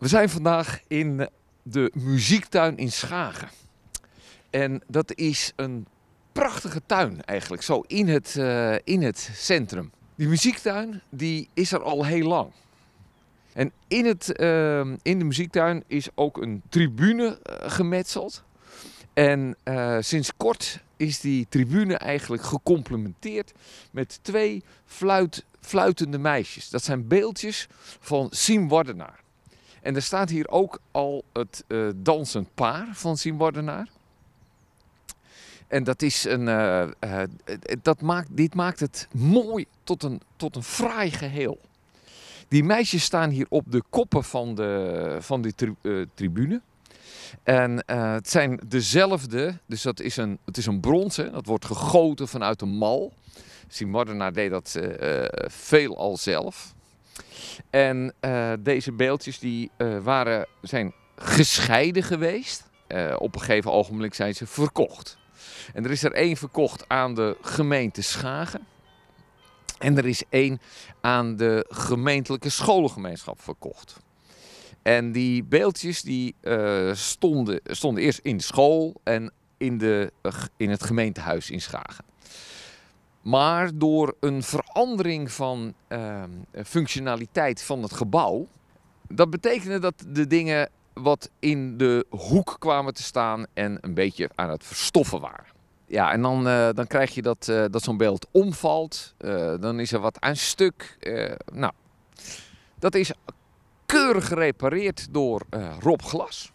We zijn vandaag in de muziektuin in Schagen. En dat is een prachtige tuin eigenlijk, zo in het, eh, in het centrum. Die muziektuin die is er al heel lang. En in, het, eh, in de muziektuin is ook een tribune eh, gemetseld. En sinds kort is die tribune eigenlijk gecomplementeerd met twee fluit, fluitende meisjes. Dat zijn beeldjes van Siem Wardenaar. En er staat hier ook al het eh, dansend paar van Simbordenaar. En dat is een. Eh, eh, dat maakt, dit maakt het mooi tot een, tot een fraai geheel. Die meisjes staan hier op de koppen van de, van de tribune. En het zijn dezelfde, dus dat is een, het is een bronzen, dat wordt gegoten vanuit een mal. Simardena deed dat veel al zelf. En eh, deze beeldjes die, eh, waren, zijn gescheiden geweest. Eh, op een gegeven ogenblik zijn ze verkocht. En er is er één verkocht aan de gemeente Schagen. En er is één aan de gemeentelijke scholengemeenschap verkocht. En die beeldjes die, stonden, stonden eerst in de school en in, de, in het gemeentehuis in Schagen. Maar door een verandering van ehm, functionaliteit van het gebouw, dat betekende dat de dingen wat in de hoek kwamen te staan en een beetje aan het verstoffen waren. Ja, en dan, eh, dan krijg je dat, eh, dat zo'n beeld omvalt. Eh, dan is er wat aan stuk. nou, dat is keurig gerepareerd door Rob Glas.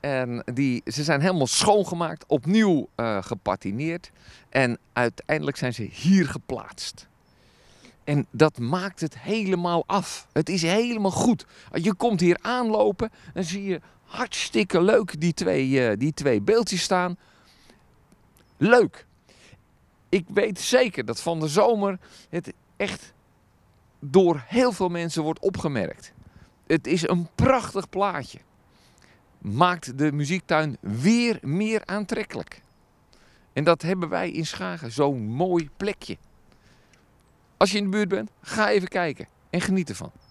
En die, ze zijn helemaal schoongemaakt, opnieuw uh, eh, gepatineerd. En uiteindelijk zijn ze hier geplaatst. En dat maakt het helemaal af. Het is helemaal goed. Je komt hier aanlopen, en zie je hartstikke leuk die twee, eh, die twee beeldjes staan. Leuk. Ik weet zeker dat van de zomer het echt door heel veel mensen wordt opgemerkt. Het is een prachtig plaatje maakt de muziektuin weer meer aantrekkelijk. En dat hebben wij in Schagen, zo'n mooi plekje. Als je in de buurt bent, ga even kijken en geniet ervan.